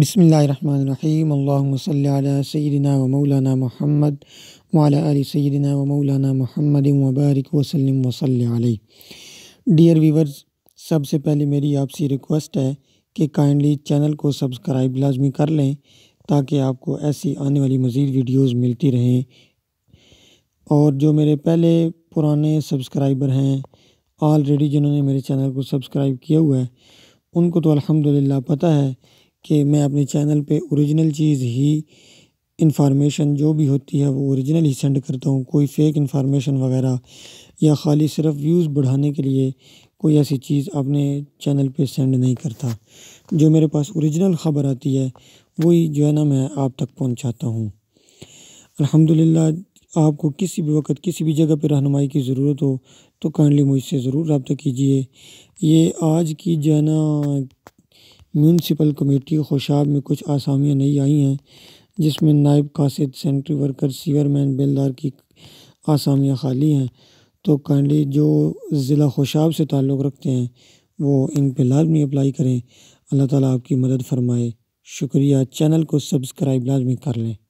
بسم اللہ الرحمن الرحیم علی سیدنا و مولانا محمد سیدنا و مولانا محمد البارک وسلم وصلی اللہ علیہ ڈیئر ویورز سب سے پہلے میری آپ سے ریکویسٹ ہے کہ کائنڈلی چینل کو سبسکرائب لازمی کر لیں تاکہ آپ کو ایسی آنے والی مزید ویڈیوز ملتی رہیں اور جو میرے پہلے پرانے سبسکرائبر ہیں آلریڈی جنہوں نے میرے چینل کو سبسکرائب کیا ہوا ہے ان کو تو الحمدللہ پتہ ہے کہ میں اپنے چینل پہ اوریجنل چیز ہی انفارمیشن جو بھی ہوتی ہے وہ اوریجنل ہی سینڈ کرتا ہوں کوئی فیک انفارمیشن وغیرہ یا خالی صرف ویوز بڑھانے کے لیے کوئی ایسی چیز اپنے چینل پہ سینڈ نہیں کرتا جو میرے پاس اوریجنل خبر آتی ہے وہی جو ہے نا میں آپ تک پہنچاتا ہوں الحمد للہ آپ کو کسی بھی وقت کسی بھی جگہ پہ رہنمائی کی ضرورت ہو تو کائنڈلی مجھ سے ضرور رابطہ کیجیے یہ آج کی جو ہے نا میونسپل کمیٹی خوشاب میں کچھ آسامیاں نہیں آئی ہیں جس میں نائب قاصد سینٹری ورکر سیور مین بلدار کی آسامیاں خالی ہیں تو کائنڈلی جو ضلع خوشاب سے تعلق رکھتے ہیں وہ ان پہ لازمی اپلائی کریں اللہ تعالیٰ آپ کی مدد فرمائے شکریہ چینل کو سبسکرائب لازمی کر لیں